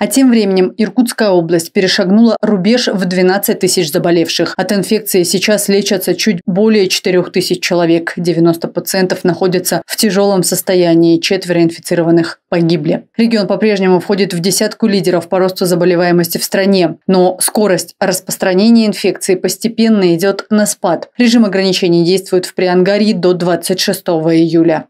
А тем временем Иркутская область перешагнула рубеж в 12 тысяч заболевших. От инфекции сейчас лечатся чуть более 4 тысяч человек. 90 пациентов находятся в тяжелом состоянии, четверо инфицированных погибли. Регион по-прежнему входит в десятку лидеров по росту заболеваемости в стране, но скорость распространения инфекции постепенно идет на спад. Режим ограничений действует в Приангарии до 26 июля.